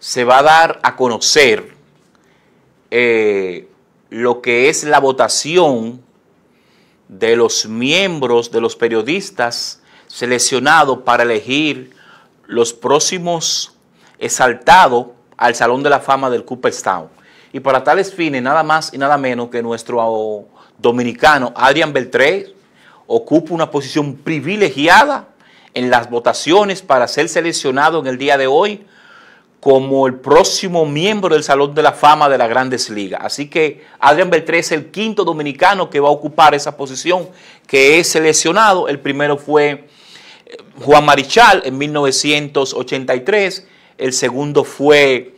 se va a dar a conocer eh, lo que es la votación de los miembros, de los periodistas seleccionados para elegir los próximos exaltados al Salón de la Fama del Cooperstown. Y para tales fines, nada más y nada menos que nuestro dominicano Adrian Beltré ocupa una posición privilegiada en las votaciones para ser seleccionado en el día de hoy como el próximo miembro del Salón de la Fama de la Grandes Ligas. Así que Adrián Beltré es el quinto dominicano que va a ocupar esa posición, que es seleccionado. El primero fue eh, Juan Marichal en 1983, el segundo fue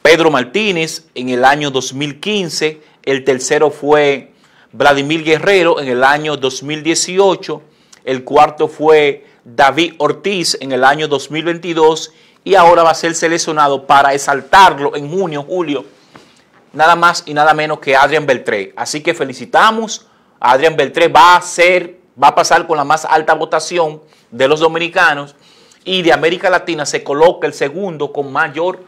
Pedro Martínez en el año 2015, el tercero fue Vladimir Guerrero en el año 2018, el cuarto fue David Ortiz en el año 2022 y ahora va a ser seleccionado para exaltarlo en junio, julio, nada más y nada menos que Adrián Beltré. Así que felicitamos, Adrián Beltré va a ser, va a pasar con la más alta votación de los dominicanos y de América Latina se coloca el segundo con mayor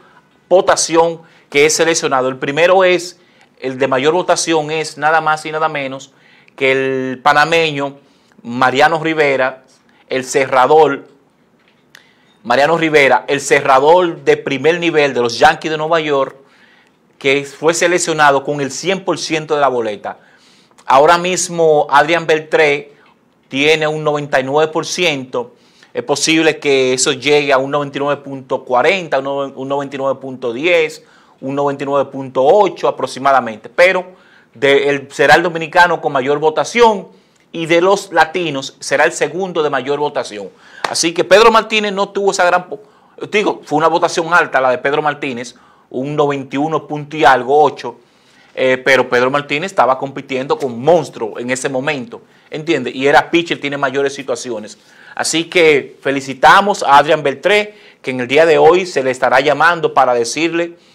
votación que es seleccionado. El primero es, el de mayor votación es nada más y nada menos que el panameño Mariano Rivera, el cerrador, Mariano Rivera, el cerrador de primer nivel de los Yankees de Nueva York, que fue seleccionado con el 100% de la boleta. Ahora mismo Adrián Beltré tiene un 99%. Es posible que eso llegue a un 99.40, un 99.10, un 99.8 aproximadamente. Pero de, será el dominicano con mayor votación y de los latinos será el segundo de mayor votación. Así que Pedro Martínez no tuvo esa gran... Digo, fue una votación alta la de Pedro Martínez, un 91 punto y algo, 8, eh, pero Pedro Martínez estaba compitiendo con Monstruo en ese momento, ¿entiendes? Y era pitcher, tiene mayores situaciones. Así que felicitamos a Adrián Beltré, que en el día de hoy se le estará llamando para decirle